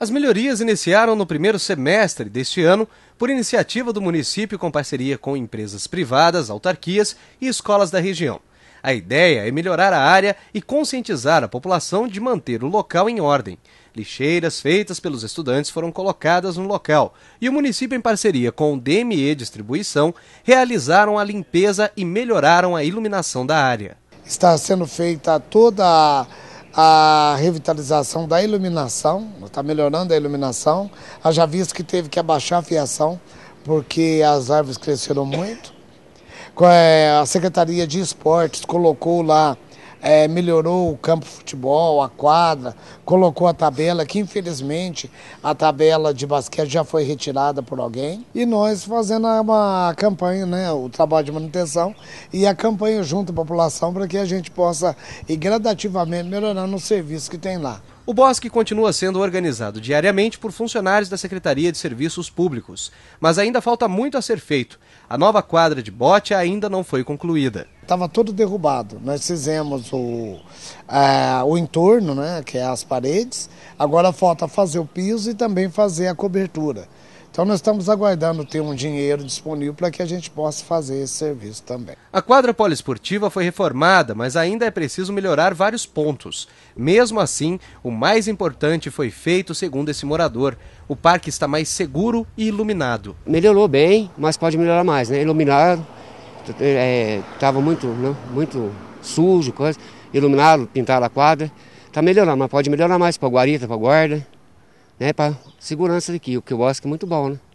As melhorias iniciaram no primeiro semestre deste ano, por iniciativa do município com parceria com empresas privadas, autarquias e escolas da região. A ideia é melhorar a área e conscientizar a população de manter o local em ordem. Lixeiras feitas pelos estudantes foram colocadas no local e o município, em parceria com o DME Distribuição, realizaram a limpeza e melhoraram a iluminação da área. Está sendo feita toda a a revitalização da iluminação, está melhorando a iluminação. Já visto que teve que abaixar a fiação, porque as árvores cresceram muito. É, a Secretaria de Esportes colocou lá é, melhorou o campo de futebol, a quadra, colocou a tabela, que infelizmente a tabela de basquete já foi retirada por alguém. E nós fazendo uma campanha, né, o trabalho de manutenção e a campanha junto à população para que a gente possa ir gradativamente melhorando o serviço que tem lá. O bosque continua sendo organizado diariamente por funcionários da Secretaria de Serviços Públicos, mas ainda falta muito a ser feito. A nova quadra de bote ainda não foi concluída estava todo derrubado. Nós fizemos o, é, o entorno, né, que é as paredes, agora falta fazer o piso e também fazer a cobertura. Então nós estamos aguardando ter um dinheiro disponível para que a gente possa fazer esse serviço também. A quadra poliesportiva foi reformada, mas ainda é preciso melhorar vários pontos. Mesmo assim, o mais importante foi feito, segundo esse morador. O parque está mais seguro e iluminado. Melhorou bem, mas pode melhorar mais, né? Iluminar estava é, muito, né, muito sujo, coisa, iluminado, pintado a quadra. Está melhorando, mas pode melhorar mais para a guarita, para a guarda, né, para segurança daqui, o que eu acho que é muito bom, né?